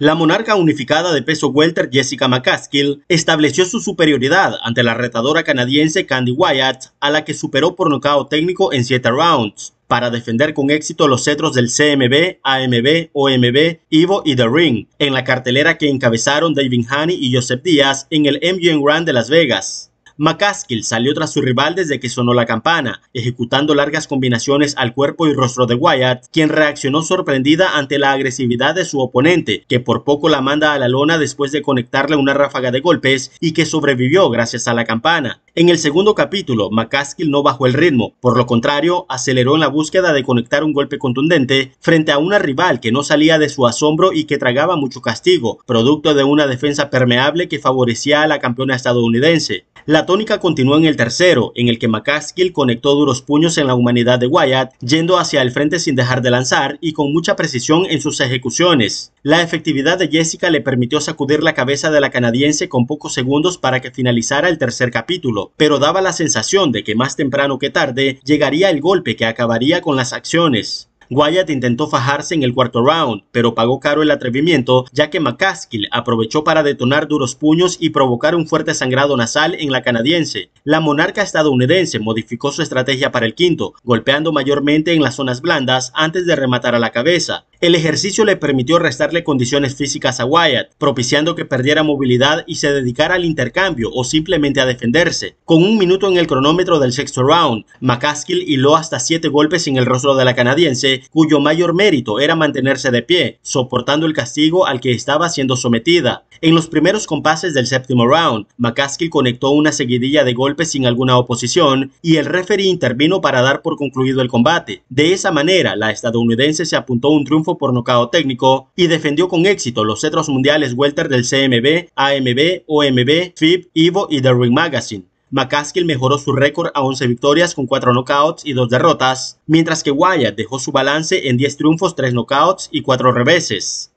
La monarca unificada de peso welter Jessica McCaskill estableció su superioridad ante la retadora canadiense Candy Wyatt, a la que superó por nocao técnico en 7 rounds, para defender con éxito los cetros del CMB, AMB, OMB, Ivo y The Ring, en la cartelera que encabezaron David Haney y Joseph Díaz en el MGM Grand de Las Vegas. McCaskill salió tras su rival desde que sonó la campana, ejecutando largas combinaciones al cuerpo y rostro de Wyatt, quien reaccionó sorprendida ante la agresividad de su oponente, que por poco la manda a la lona después de conectarle una ráfaga de golpes y que sobrevivió gracias a la campana. En el segundo capítulo, McCaskill no bajó el ritmo, por lo contrario, aceleró en la búsqueda de conectar un golpe contundente frente a una rival que no salía de su asombro y que tragaba mucho castigo, producto de una defensa permeable que favorecía a la campeona estadounidense. La tónica continuó en el tercero, en el que McCaskill conectó duros puños en la humanidad de Wyatt, yendo hacia el frente sin dejar de lanzar y con mucha precisión en sus ejecuciones. La efectividad de Jessica le permitió sacudir la cabeza de la canadiense con pocos segundos para que finalizara el tercer capítulo, pero daba la sensación de que más temprano que tarde llegaría el golpe que acabaría con las acciones. Wyatt intentó fajarse en el cuarto round, pero pagó caro el atrevimiento, ya que McCaskill aprovechó para detonar duros puños y provocar un fuerte sangrado nasal en la canadiense. La monarca estadounidense modificó su estrategia para el quinto, golpeando mayormente en las zonas blandas antes de rematar a la cabeza. El ejercicio le permitió restarle condiciones físicas a Wyatt, propiciando que perdiera movilidad y se dedicara al intercambio o simplemente a defenderse. Con un minuto en el cronómetro del sexto round, McCaskill hiló hasta siete golpes en el rostro de la canadiense, cuyo mayor mérito era mantenerse de pie, soportando el castigo al que estaba siendo sometida. En los primeros compases del séptimo round, McCaskill conectó una seguidilla de golpes sin alguna oposición y el referee intervino para dar por concluido el combate. De esa manera, la estadounidense se apuntó un triunfo por nocao técnico y defendió con éxito los cetros mundiales welter del CMB, AMB, OMB, FIB, Ivo y The Ring Magazine. McCaskill mejoró su récord a 11 victorias con 4 knockouts y 2 derrotas, mientras que Wyatt dejó su balance en 10 triunfos, 3 knockouts y 4 reveses.